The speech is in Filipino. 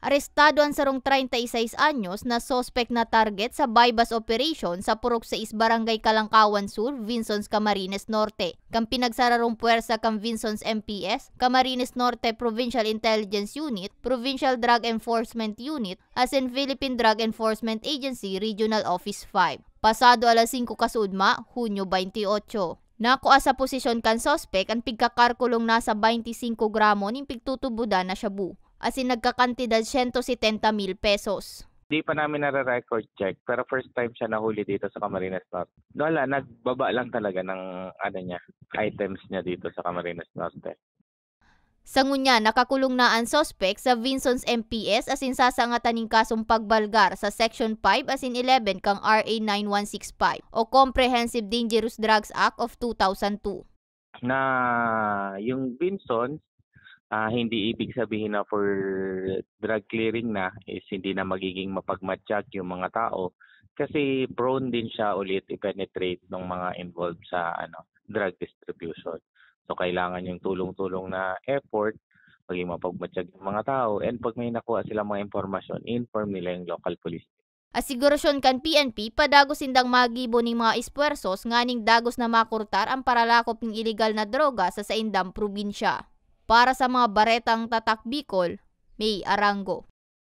Arestado ang sarong 36 anyos na sospek na target sa buybus operation sa Purok 6 Barangay Kalangkawan Sur, Vinsons, Camarines Norte. Kang pinagsararong puwersa kang Vinsons MPS, Camarines Norte Provincial Intelligence Unit, Provincial Drug Enforcement Unit, as in Philippine Drug Enforcement Agency Regional Office 5. Pasado alas 5 kasudma, Hunyo 28. Nakuha sa posisyon kan sospek ang pigkakarkulong nasa 25 gramo ning pigtutubudan na shabu as in nagkakantidad 170 mil pesos. Hindi pa namin nare-record check, pero first time siya nahuli dito sa Camarines Norte. Wala, nagbaba lang talaga ng ano niya, items niya dito sa Camarines Norte. Sa ngunya, nakakulong na ang suspect sa Vinson's MPS as in sasangatan ng kasong pagbalgar sa Section 5 as in 11 kang RA 9165 o Comprehensive Dangerous Drugs Act of 2002. Na yung Vinson's, uh, hindi ibig sabihin na for drug clearing na is hindi na magiging mapagmatsyag yung mga tao kasi prone din siya ulit i-penetrate ng mga involved sa ano drug distribution. So kailangan yung tulong-tulong na effort maging mapagmatsyag yung mga tao and pag may nakuha sila mga impormasyon, inform nila yung local police. Asigurasyon kan PNP padagos indang magibo ning mga espuersos nganing dagos na makurtar ang paralakop ng ilegal na droga sa saindang probinsya. Para sa mga baretang tatak Bicol, may Arango.